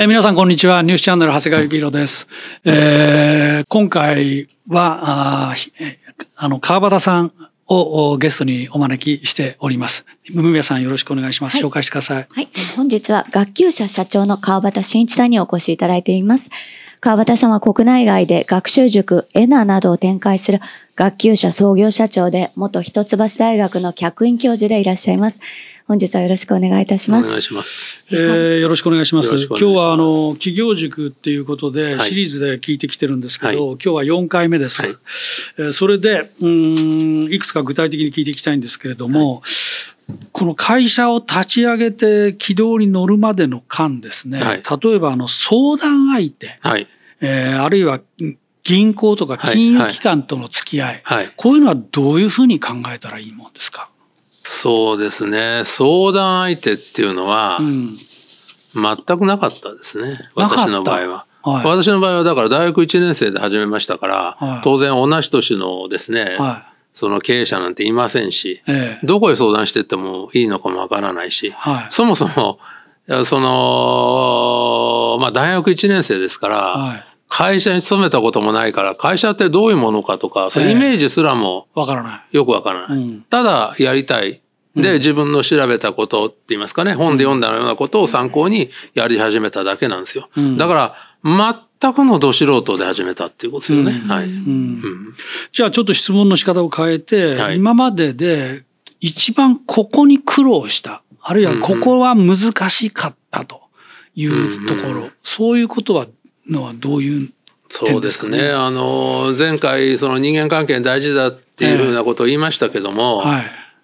え皆さんこんにちは。ニュースチャンネル長谷川幸宏です。えー、今回は、ああの、川端さんをゲストにお招きしております。ムムみやさんよろしくお願いします、はい。紹介してください。はい。本日は学級者社長の川端慎一さんにお越しいただいています。川端さんは国内外で学習塾エナなどを展開する学級者創業社長で元一橋大学の客員教授でいらっしゃいます。本日はよろしくお願いいたします。お願いします。えー、よろしくお願いします。今日はあの企業塾っていうことでシリーズで聞いてきてるんですけど、はい、今日は4回目です。はい、えそれでうんいくつか具体的に聞いていきたいんですけれども。はいこの会社を立ち上げて軌道に乗るまでの間ですね、はい、例えばあの相談相手、はい、えー、あるいは銀行とか金融機関との付き合い、はい、こういうのはどういうふうに考えたらいいもんですかそうですね。相談相手っていうのは、全くなかったですね。私の場合は。はい、私の場合はだから大学1年生で始めましたから、はい、当然同じ年のですね、はい、その経営者なんていませんし、ええ、どこへ相談してってもいいのかもわからないし、そもそも、その、まあ大学1年生ですから、会社に勤めたこともないから、会社ってどういうものかとか、そのイメージすらも、よくわからない。ただ、やりたい。で、自分の調べたことって言いますかね、本で読んだようなことを参考にやり始めただけなんですよ。だから、全くのど素人で始めたっていうことですよね。はい。じゃあちょっと質問の仕方を変えて、今までで一番ここに苦労した、あるいはここは難しかったというところ、そういうことは、のはどういうそうですね。あの、前回、その人間関係大事だっていうふうなことを言いましたけども、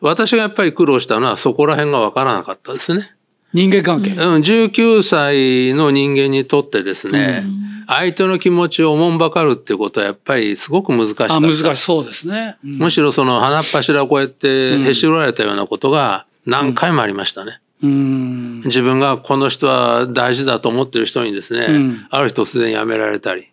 私がやっぱり苦労したのはそこら辺が分からなかったですね。人間関係うん、19歳の人間にとってですね、うん、相手の気持ちをおもんばかるってことはやっぱりすごく難しかった。難しそうですね。うん、むしろその鼻っ柱をこうやってへし折られたようなことが何回もありましたね。うん、自分がこの人は大事だと思ってる人にですね、ある日突然辞められたり、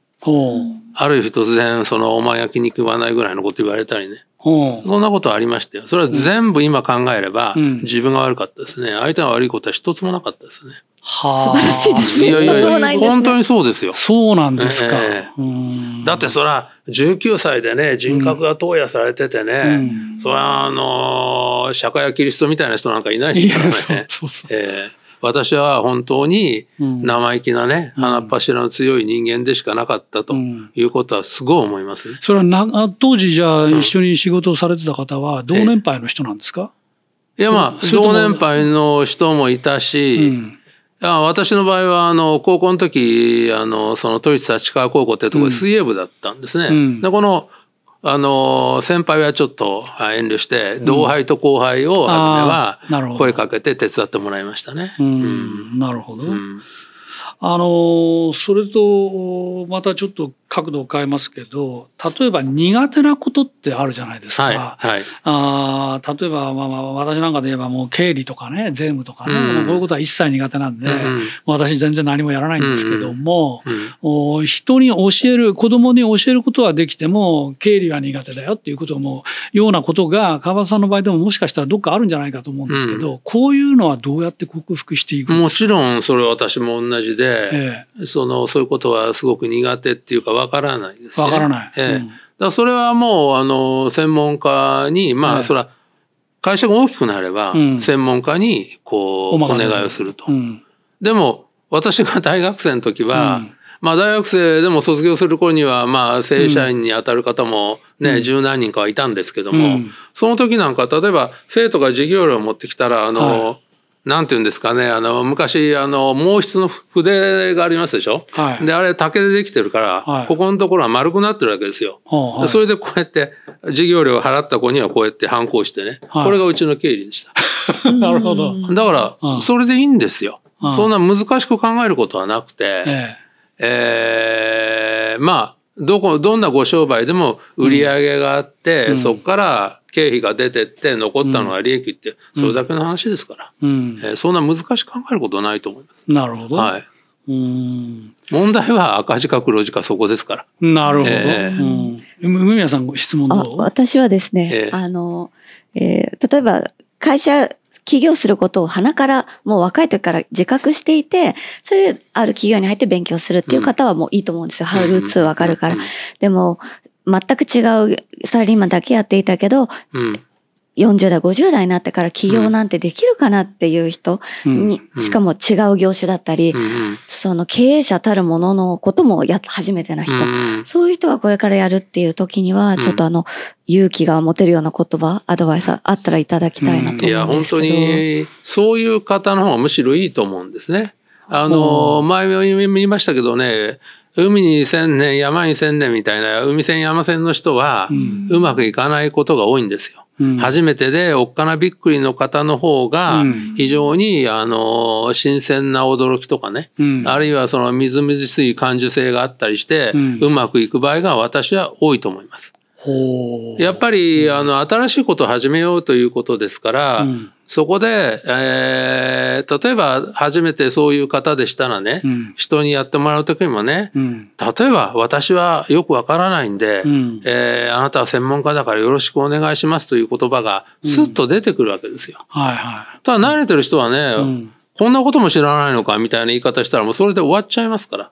ある日突然そのお前焼肉言わないぐらいのこと言われたりね。そんなことありましたよ。それは全部今考えれば、自分が悪かったですね。相手が悪いことは一つもなかったですね。はあ、素晴らしいですね。いやいやいや、本当にそうですよ。そうなんですか。えー、だってそら、19歳でね、人格が投与されててね、うん、そら、あのー、社会やキリストみたいな人なんかいないですからね。そうそうそうえー私は本当に生意気なね、鼻っ柱の強い人間でしかなかったということはすごい思いますね。それはな当時じゃあ一緒に仕事をされてた方は同年配の人なんですか、ええ、いやまあ同年配の人もいたし、うんあ私の場合は、あの、高校の時、あの、その、都立立川高校ってところで水泳部だったんですね。うん、で、この、あの、先輩はちょっと遠慮して、同輩と後輩を初めは声かけて手伝ってもらいましたね。うん、なるほど。あの、それと、またちょっと角度を変えますけど例えば苦手なことってあるじゃないですか、はいはい、あ例えば、まあ、まあ私なんかで言えばもう経理とかね税務とかね、うん、こういうことは一切苦手なんで、うん、私全然何もやらないんですけども、うんうん、人に教える子供に教えることはできても経理は苦手だよっていうこともようなことが川端さんの場合でももしかしたらどっかあるんじゃないかと思うんですけど、うん、こういうのはどうやって克服していくもちろんそれは私も同じで、ええ、そのそういうことはすごく苦手っていうかわからないですし、ね。からない。ええ、うん、だそれはもう、あの、専門家に、まあ、え、それは、会社が大きくなれば、専門家に、こう、うん、お願いをすると。うん、でも、私が大学生の時は、まあ大学生でも卒業する頃には、まあ正社員に当たる方もね、十、何人かはいたんですけども、その時なんか、例えば生徒が授業料を持ってきたら、あの、なんて言うんですかね、あの、昔、あの、毛筆の筆がありますでしょ、はい、で、あれ竹でできてるから、はい、ここのところは丸くなってるわけですよ。はい、それでこうやって、授業料を払った子にはこうやって反抗してね、これがうちの経理でした。なるほど。だから、それでいいんですよ。そんな難しく考えることはなくて、えええー、まあ、どこ、どんなご商売でも売り上げがあって、うん、そこから経費が出てって残ったのは利益って、それだけの話ですから、うんえー、そんな難しく考えることないと思います。なるほど。はい。うん問題は赤字か黒字かそこですから。なるほど。えー、うん、梅宮さんご質問どう私はですね、えー、あの、えー、例えば会社、起業することを鼻からもう若い時から自覚していて、それである企業に入って勉強するっていう方はもういいと思うんですよ。ハウルーツわかるから。でも、全く違うサラリーマンだけやっていたけど、うん40代、50代になってから起業なんてできるかなっていう人に、うん、しかも違う業種だったり、うん、その経営者たるもののこともや、初めてな人、うん、そういう人がこれからやるっていう時には、ちょっとあの、勇気が持てるような言葉、アドバイスあったらいただきたいなと思うんですけど、いや、本当に、そういう方の方がむしろいいと思うんですね。あの、前も言いましたけどね、海に千年、山に千年みたいな、海線山線の人は、うまくいかないことが多いんですよ。うん、初めてでおっかなびっくりの方の方が、非常に、あの、新鮮な驚きとかね、うん、あるいはそのみずみずしい感受性があったりして、うまくいく場合が私は多いと思います。やっぱり、あの、新しいことを始めようということですから、うんそこで、えー、例えば初めてそういう方でしたらね、うん、人にやってもらう時もね、うん、例えば私はよくわからないんで、うん、えー、あなたは専門家だからよろしくお願いしますという言葉がスッと出てくるわけですよ。はいはい、ただ慣れてる人はね、こんなことも知らないのかみたいな言い方したらもうそれで終わっちゃいますから。だか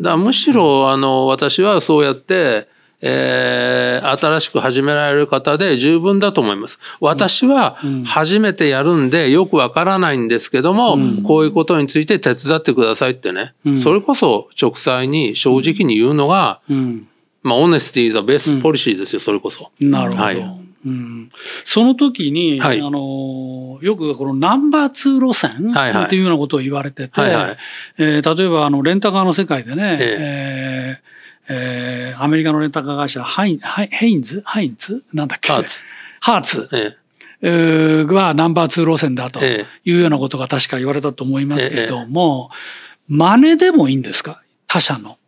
らむしろあの私はそうやって、えー、新しく始められる方で十分だと思います。私は初めてやるんでよくわからないんですけども、うん、こういうことについて手伝ってくださいってね、うん、それこそ直裁に正直に言うのが、うん、まあ、オネスティーザベースポリシーですよ、それこそ。なるほど。はいうん、その時に、はい、あのよくこのナンバー2路線っていうようなことを言われてて、はいえ例えばあのレンタカーの世界でね、えええーえー、アメリカのレンタカー会社、ハイハイインズハインズなんだっけハーツ。ハーツ。ええはナンバー2路線だというようなことが確か言われたと思いますけども、真似でもいいんですか他社の。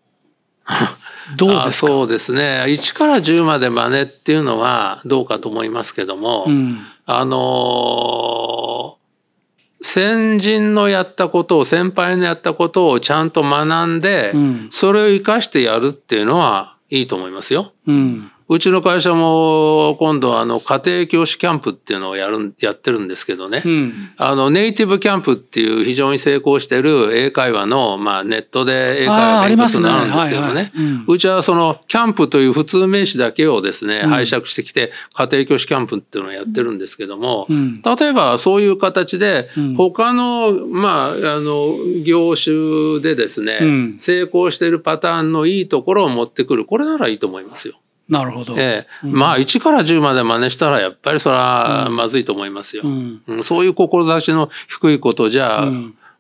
どうですかそうですね。1から10まで真似っていうのはどうかと思いますけども、うん、あのー先人のやったことを先輩のやったことをちゃんと学んで、うん、それを生かしてやるっていうのはいいと思いますよ。うん、うちの会社も今度あの家庭教師キャンプっていうのをやる、やってるんですけどね、うん、あのネイティブキャンプっていう非常に成功してる英会話の、まあネットで英会話勉強するるんですけどね、ねううちはそのキャンプという普通名詞だけをですね、拝借してきて家庭教師キャンプっていうのをやってるんですけども、うん、例えばそういう形で他の、まあ、あの業種でですね、成功してるパターンのいいところを持ってくる。これならいいと思いますよ。なるほど。ええ、うん、まあ、1から10まで真似したら、やっぱりそれはまずいと思いますよ。うんうん、そういう志の低いことじゃ、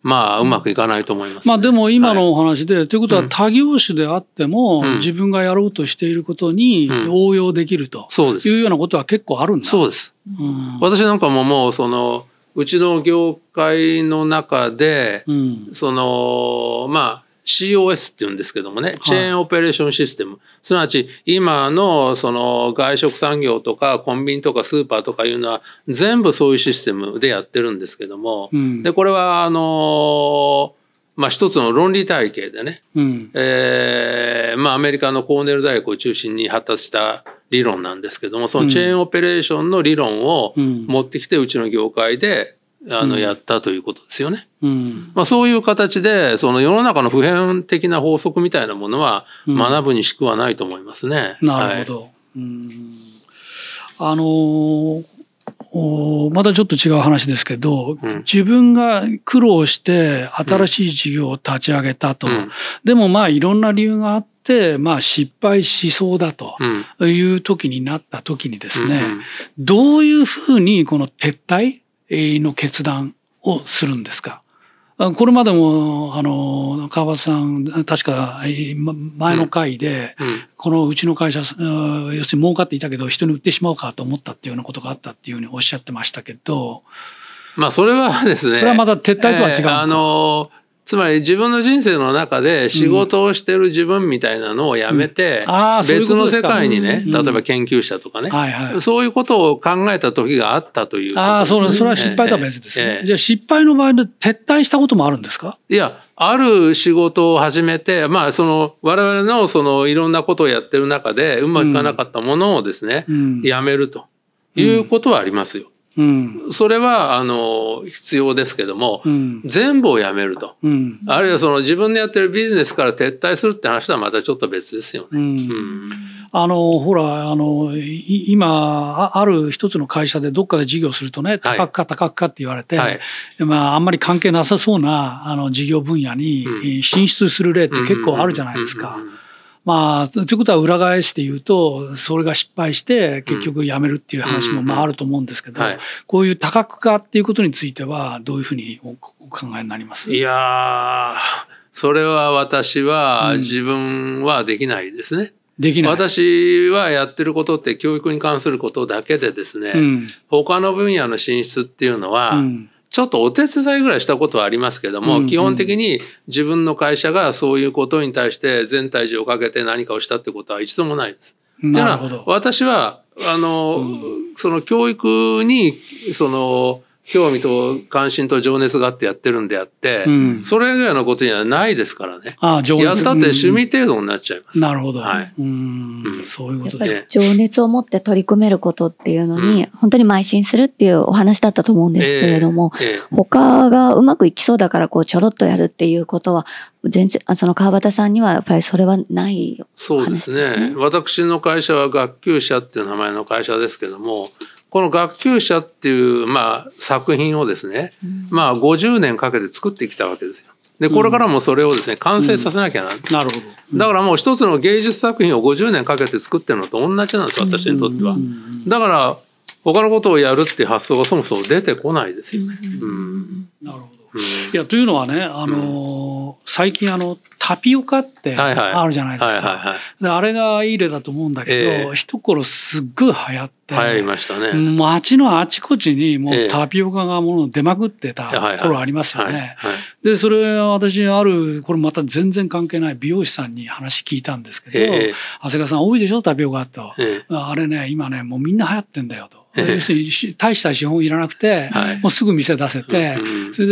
まあ、うまくいかないと思います、ね、まあ、でも今のお話で、はい、ということは他業種であっても、自分がやろうとしていることに応用できるというようなことは結構あるんだ。そうです。私なんかももう、その、うちの業界の中で、その、まあ、COS って言うんですけどもね、チェーンオペレーションシステム、すなわち今のその外食産業とかコンビニとかスーパーとかいうのは全部そういうシステムでやってるんですけども、うん、でこれはあのまあ、一つの論理体系でね、うん、えー、まあ、アメリカのコーネル大学を中心に発達した理論なんですけどもそのチェーンオペレーションの理論を持ってきてうちの業界であの、やったということですよね。うん、まあ、そういう形で、その世の中の普遍的な法則みたいなものは学ぶにしくはないと思いますね。うん、なるほど。はい、あのー、おまたちょっと違う話ですけど、うん、自分が苦労して新しい事業を立ち上げたと。でもまあいろんな理由があって、っまあ、失敗しそうだという時になった時にですね、うん、どういうふうにこの撤退の決断をするんですかこれまでも、あの、川端さん、確か、前の回で、うんうん、このうちの会社、要するに儲かっていたけど、人に売ってしまうかと思ったっていうようなことがあったっていうふうにおっしゃってましたけど。まあ、それはですね。それはまた撤退とは違う、えー、あの、つまり自分の人生の中で仕事をしてる自分みたいなのをやめて、別の世界にね、例えば研究者とかね、そういうことを考えた時があったという、ああ、そうです。それは失敗とは別ですね。じゃあ失敗の場合で撤退したこともあるんですかいや、ある仕事を始めて、まあその我々のそのいろんなことをやってる中でうまくいかなかったものをですね、やめるということはありますよ。うん、それはあの必要ですけども、うん、全部をやめると、うん、あるいはその自分でやってるビジネスから撤退するって話とはまたちょっと別ですよね。あのほらあの今ある一つの会社でどっかで事業するとね高くか高くかって言われて、はい、まあ、あんまり関係なさそうなあの事業分野に進出する例って結構あるじゃないですか。うんうんうんうんまあ、ということは裏返して言うと、それが失敗して結局やめるっていう話もまああると思うんですけど、こういう多角化っていうことについてはどういうふうにお考えになりますいやそれは私は自分はできないですね。できない私はやってることって教育に関することだけでですね、うん、他の分野の進出っていうのは、うんちょっとお手伝いぐらいしたことはありますけども、うんうん、基本的に自分の会社がそういうことに対して全体重をかけて何かをしたってことは一度もないです。なるほう私は、あの、うん、その教育に、その、興味と関心と情熱があってやってるんであって、うん、それ以外のことにはないですからね。ああ情熱やったって趣味程度になっちゃいます。うん、なるほど。はい。うん、うん、そういうことで情熱を持って取り組めることっていうのに、本当に邁進するっていうお話だったと思うんですけれども、えーえー、他がうまくいきそうだからこうちょろっとやるっていうことは、全然、その川端さんにはやっぱりそれはないね。そうですね。私の会社は学級者っていう名前の会社ですけども、この学級者っていう、まあ、作品をですね、まあ、50年かけて作ってきたわけですよ。で、これからもそれをですね、完成させなきゃな、うん、なるほど。だからもう一つの芸術作品を50年かけて作ってるのと同じなんです私にとっては。だから、他のことをやるっていう発想がそもそも出てこないですよね。うん。なるほど。いやというのはね、あのー、最近あのタピオカってあるじゃないですか、あれがいい例だと思うんだけど、えー、一頃すっごい流行って。流行りましたね。街のあちこちにもうタピオカがもの出まくってた頃ありますよね。で、それ私ある、これまた全然関係ない美容師さんに話聞いたんですけど、えー、長谷川さん多いでしょタピオカと、えー、あれね、今ね、もうみんな流行ってんだよと。要するに大した資本いらなくて、もうすぐ店出せて、それ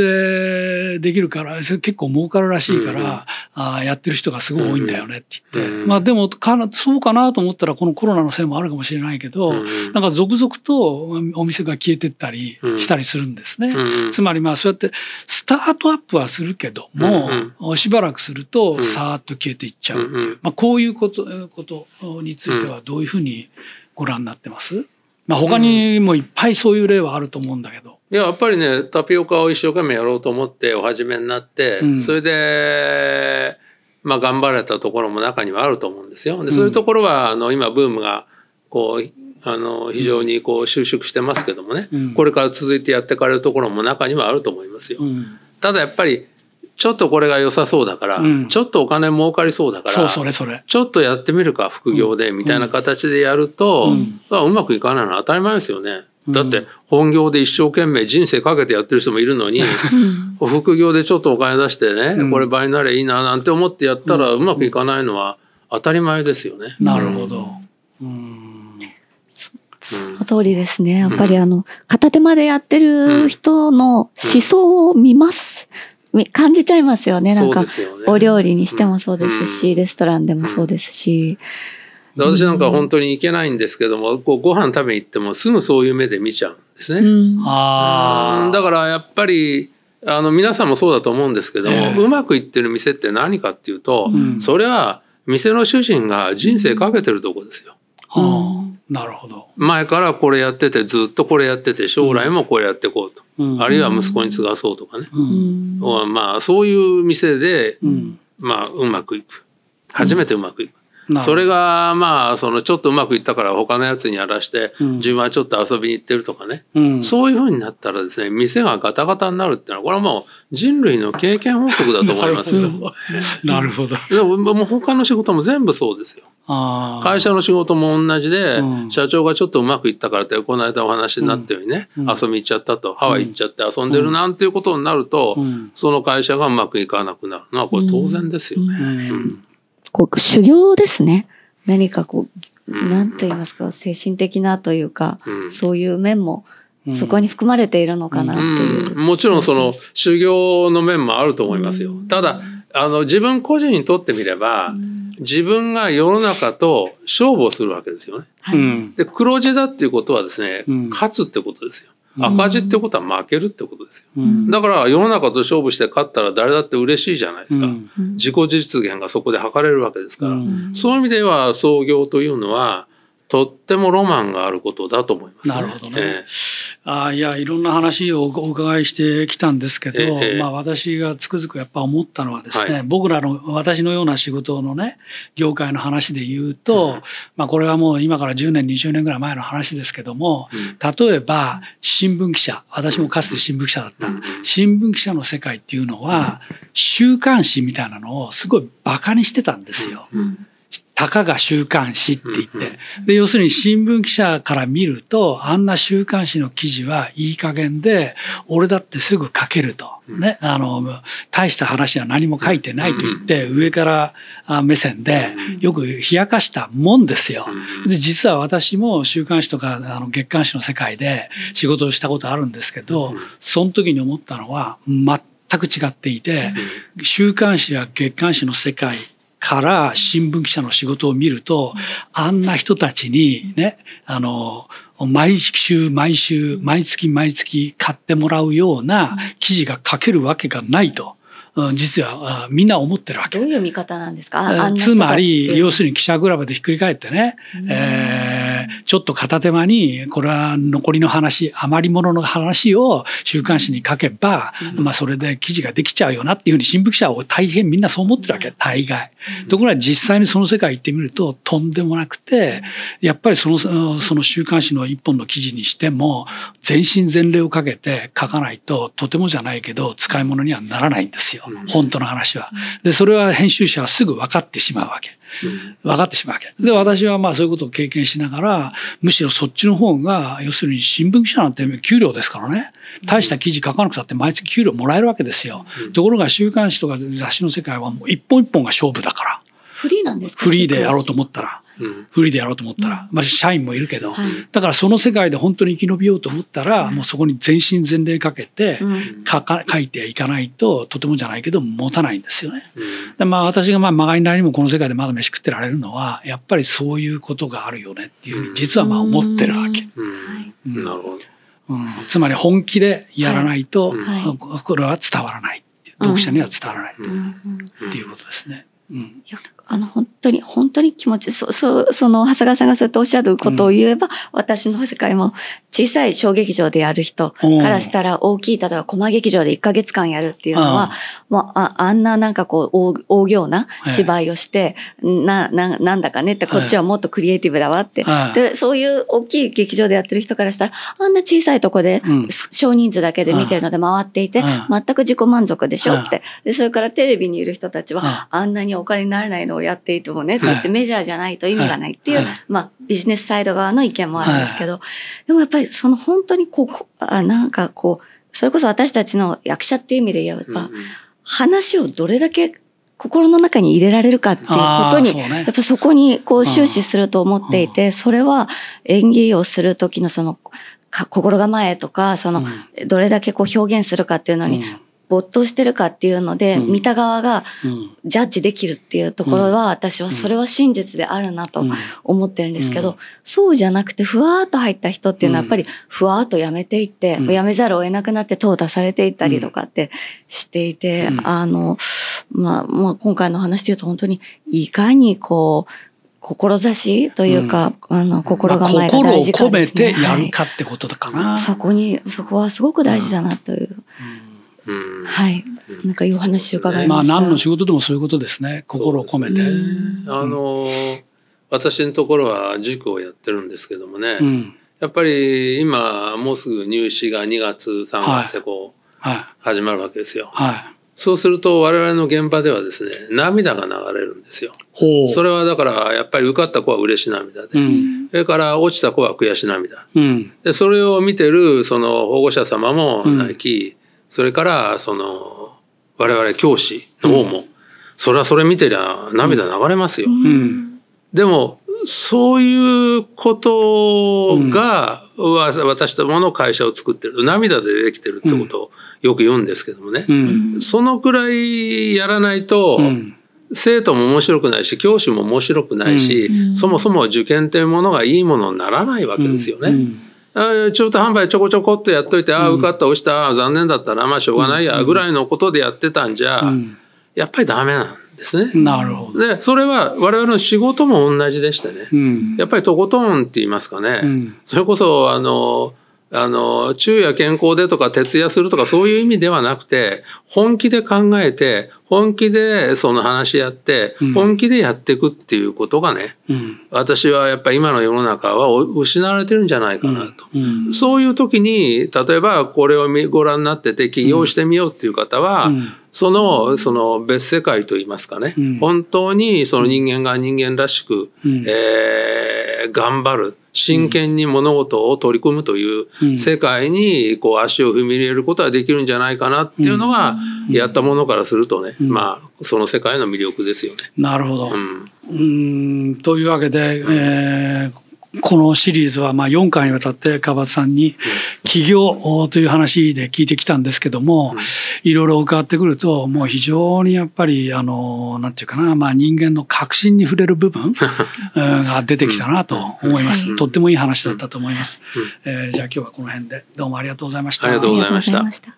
でできるから、結構儲かるらしいから、やってる人がすごい多いんだよねって言って。まあでもそうかなと思ったらこのコロナのせいもあるかもしれないけど、なんか続々とお店が消えてったりしたりするんですね。つまりまあそうやってスタートアップはするけども、しばらくするとさーっと消えていっちゃうっていう。まあこういうこと、ことについてはどういうふうにご覧になってます、まあ、他にもいっぱいそういう例はあると思うんだけど。いや、やっぱりね、タピオカを一生懸命やろうと思ってお始めになって、うん、それで、まあ、頑張れたところも中にはあると思うんですよ。で、そういうところは、あの、今、ブームが、こう、あの、非常にこう、収縮してますけどもね、うん、これから続いてやっていかれるところも中にはあると思いますよ。うん、ただ、やっぱり、ちょっとこれが良さそうだから、うん、ちょっとお金儲かりそうだから、それそれ。ちょっとやってみるか、副業で、みたいな形でやると、うんうん、まくいかないのは当たり前ですよね。だって、本業で一生懸命人生かけてやってる人もいるのに、副業でちょっとお金出してね、これ倍になれいいな、なんて思ってやったらうまくいかないのは当たり前ですよね。なるほど。うんその通りですね。やっぱりあの、片手までやってる人の思想を見ます。感じちゃいますよね。なんか、ね、お料理にしてもそうですし、うん、レストランでもそうですし。私なんか本当に行けないんですけども、こうご飯食べに行ってもすぐそういう目で見ちゃうんですね。うん、あだからやっぱり、あの皆さんもそうだと思うんですけども、えー、うまくいってる店って何かっていうと、うん、それは店の主人が人生かけてるとこですよ。はあ、なるほど。前からこれやってて、ずっとこれやってて、将来もこれやっていこうと。あるいは息子に継がそうとかね、まあそういう店で、まあうまくいく初めてうまくいく、それがまあそのちょっとうまくいったから他のやつにやらして、自分はちょっと遊びに行ってるとかね、うん、そういうふうになったらですね店がガタガタになるっていうのはこれはもう人類の経験法則だと思いますよ。なるほど。でももう他の仕事も全部そうですよ。会社の仕事も同じで、うん、社長がちょっとうまくいったからってこの間お話になったようにね、遊び行っちゃったとハワイ行っちゃって遊んでるなんていうことになると、その会社がうまくいかなくなるのはこれ当然ですよね。こう、修行ですね。何かこう、なんと言いますか、精神的なというか、そういう面も、そこに含まれているのかなっていう、うんうん、もちろんその修行の面もあると思いますよ。ただ、あの、自分個人にとってみれば、自分が世の中と勝負をするわけですよね。はい、で、黒字だっていうことはですね、勝つってことですよ。赤字ってことは負けるってことですよ、うん、だから世の中と勝負して勝ったら誰だって嬉しいじゃないですか、うん、自己実現がそこで図れるわけですから、そういう意味では創業というのはとってもロマンがあることだと思います、ね、なるほどね。えー、あいやいろんな話をお伺いしてきたんですけど、えー、まあ、私がつくづくやっぱ思ったのはですね、はい、僕らの私のような仕事のね業界の話で言うと、うん、まあ、これはもう今から10年20年ぐらい前の話ですけども、うん、例えば新聞記者私もかつて新聞記者だった、うん、新聞記者の世界っていうのは週刊誌みたいなのをすごい馬鹿にしてたんですよ。うんたかが週刊誌って言って、で、要するに新聞記者から見ると、あんな週刊誌の記事はいい加減で、俺だってすぐ書けると。ね、あの、大した話は何も書いてないと言って、上から目線で、よく冷やかしたもんですよ。で、実は私も週刊誌とか、あの、月刊誌の世界で仕事をしたことあるんですけど、その時に思ったのは、全く違っていて、週刊誌や月刊誌の世界から新聞記者の仕事を見ると、あんな人たちにね、あの、毎週毎週、毎月毎月買ってもらうような記事が書けるわけがないと。実はみんな思ってるわけ。どういう見方なんですかつまり、要するに記者グラブでひっくり返ってね、うん、えーちょっと片手間に、これは残りの話、余り物の話を週刊誌に書けば、まあそれで記事ができちゃうよなっていうふうに新聞記者は大変みんなそう思ってるわけ、大概。ところが実際にその世界行ってみると、とんでもなくて、やっぱりその、その週刊誌の一本の記事にしても、全身全霊をかけて書かないと、とてもじゃないけど、使い物にはならないんですよ。本当の話は。で、それは編集者はすぐ分かってしまうわけ。分かってしまうわけ。で、私はまあそういうことを経験しながら、むしろそっちの方が、要するに新聞記者なんて給料ですからね、大した記事書かなくたって毎月給料もらえるわけですよ。ところが週刊誌とか雑誌の世界はもう一本一本が勝負だから。フリーなんですかフリーでやろうと思ったら。フリーでやろうと思ったら、まあ、社員もいるけど、だからその世界で本当に生き延びようと思ったら、もうそこに全身全霊かけて書か書いていかないととてもじゃないけど持たないんですよね。でまあ私がまあまがいなりにもこの世界でまだ飯食ってられるのはやっぱりそういうことがあるよねっていうふうに実はまあ思ってるわけ。なるほどうん、つまり本気でやらないと、これは伝わらない、読者には伝わらない、うん、っていうことですね。うん、あの、本当に、本当に気持ち、そ、そ、その、長谷川さんがそうやっておっしゃることを言えば、うん、私の世界も、小さい小劇場でやる人からしたら、大きい、例えば、コマ劇場で1ヶ月間やるっていうのは、もう、あ、あんななんかこう、大、大行な芝居をして、はい、な、な、なんだかねって、こっちはもっとクリエイティブだわって、はい、で、そういう大きい劇場でやってる人からしたら、あんな小さいとこで、少人数だけで見てるので回っていて、全く自己満足でしょって。で、それからテレビにいる人たちは、あんなにお金にならないのをやっていてもね、だってメジャーじゃないと意味がないっていう、まあビジネスサイド側の意見もあるんですけど、でもやっぱりその本当にこう、あなんかこう、それこそ私たちの役者っていう意味で言えば、話をどれだけ心の中に入れられるかっていうことに、ね、やっぱそこにこう終始すると思っていて、それは演技をするときのその、心構えとか、その、どれだけこう表現するかっていうのに、没頭してるかっていうので、見た側がジャッジできるっていうところは、私はそれは真実であるなと思ってるんですけど、そうじゃなくて、ふわーっと入った人っていうのはやっぱり、ふわーっとやめていって、やめざるを得なくなって淘汰されていったりとかってしていて、あの、まあ、まあ、今回の話で言うと本当に、いかにこう、志というか、うん、あの、心構えが大事かですね、まあ、心を込めてやるかってことだかな、はい、そこに、そこはすごく大事だなという。うんはい。なんかいいお話を伺いました。まあ何の仕事でもそういうことですね。心を込めて。あの私のところは塾をやってるんですけどもね。やっぱり今もうすぐ入試が2月3月でこう、始まるわけですよ。はいそうすると我々の現場ではですね、涙が流れるんですよ。それはだからやっぱり受かった子は嬉し涙で、うん、それから落ちた子は悔し涙、うん、で。それを見てるその保護者様も泣き、それからその我々教師の方も、うん、それはそれ見てりゃ涙流れますよ。うん、でもそういうことが、うん、私どもの会社を作ってる涙でできてるってことをよく言うんですけどもね、そのくらいやらないと、生徒も面白くないし教師も面白くないし、そもそも受験というものがいいものにならないわけですよね。中途販売ちょこちょこっとやっといて、ああ、受かった、落ちた、残念だったな、まあしょうがないや、ぐらいのことでやってたんじゃ、やっぱりダメなんですね。なるほど。で、それは我々の仕事も同じでしてね、うん、やっぱりとことんって言いますかね、うん、それこそ、あの、あの、昼夜健康でとか徹夜するとかそういう意味ではなくて、本気で考えて、本気でその話し合って、本気でやっていくっていうことがね、うん、私はやっぱ今の世の中は失われてるんじゃないかなと。うんうん、そういう時に、例えばこれをご覧になってて起業してみようっていう方は、その、その別世界といいますかね、本当にその人間が人間らしく、うん、えー、頑張る。真剣に物事を取り組むという世界にこう足を踏み入れることができるんじゃないかなっていうのがやったものからするとねまあ、その世界の魅力ですよね。なるほど、うんというわけで、えー、このシリーズはまあ4回にわたって川端さんに起業という話で聞いてきたんですけども、いろいろ伺ってくると、もう非常にやっぱり、あの、なんていうかな、まあ人間の核心に触れる部分 が出てきたなと思います。とってもいい話だったと思います。えー、じゃあ今日はこの辺でどうもありがとうございました。ありがとうございました。